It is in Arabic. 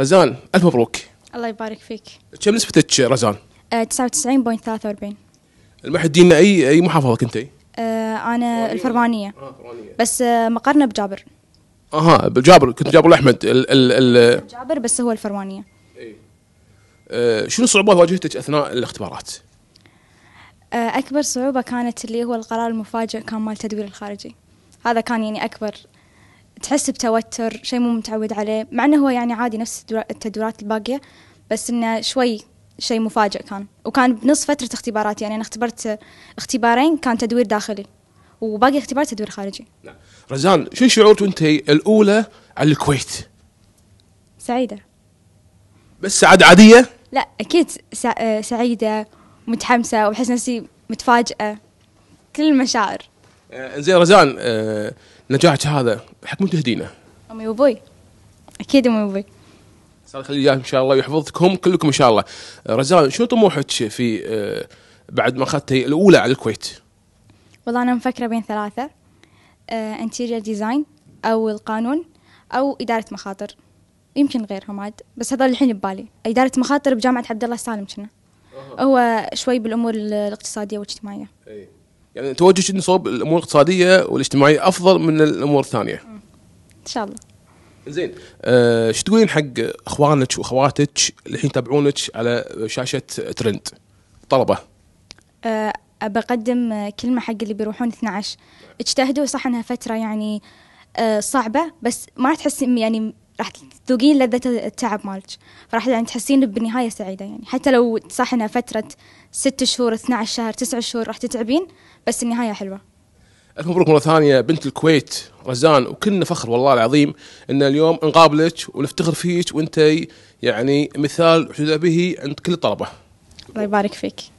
رزان الف مبروك الله يبارك فيك كم نسبتك رزان؟ أه 99.43 المحدين اي اي محافظه كنتي؟ أه انا الفرمانيه آه فرمانيه بس آه، مقرنا بجابر اها بجابر كنت جابر الاحمد ال ال ال جابر بس هو الفرمانيه اي أه شنو الصعوبات واجهتك اثناء الاختبارات؟ أه اكبر صعوبه كانت اللي هو القرار المفاجئ كان مال تدوير الخارجي هذا كان يعني اكبر تحس بتوتر شيء مو متعود عليه مع انه هو يعني عادي نفس التدورات الباقيه بس انه شوي شيء مفاجئ كان وكان بنص فتره اختبارات يعني انا اختبرت اختبارين كان تدوير داخلي وباقي اختبار تدوير خارجي نعم. رزان شو شعورك وانت الاولى على الكويت سعيده بس سعاده عاديه لا اكيد سع... سعيده متحمسه وأحس نفسي متفاجئه كل المشاعر آه زين رزان آه نجاحك هذا حق من تهدينا؟ امي وابوي اكيد امي وابوي الله يخلي اياهم ان شاء الله ويحفظكم كلكم ان شاء الله آه، رزان شو طموحك في آه، بعد ما اخذتي الاولى على الكويت؟ والله انا مفكره بين ثلاثه آه، انتيريال ديزاين او القانون او اداره مخاطر يمكن غيرهم عاد بس هذول الحين ببالي اداره مخاطر بجامعه عبد الله السالم كنا هو شوي بالامور الاقتصاديه والاجتماعيه أي. يعني توجه صوب الامور الاقتصاديه والاجتماعيه افضل من الامور الثانيه ان شاء الله زين أه شو تقولين حق اخوانك واخواتك اللي الحين يتابعونك على شاشه ترند طلبه أه اقدم كلمه حق اللي بيروحون 12 اجتهدوا صح انها فتره يعني أه صعبه بس ما تحسين يعني راح تذوقين لذة التعب مالك فراح يعني تحسين بالنهاية سعيدة يعني حتى لو صح انها فترة ست شهور 12 شهر تسع شهور راح تتعبين بس النهاية حلوة ألف مبروك مرة ثانية بنت الكويت رزان وكلنا فخر والله العظيم أن اليوم نقابلك ونفتخر فيك وأنت يعني مثال حذاء به عند كل الطلبة الله يبارك فيك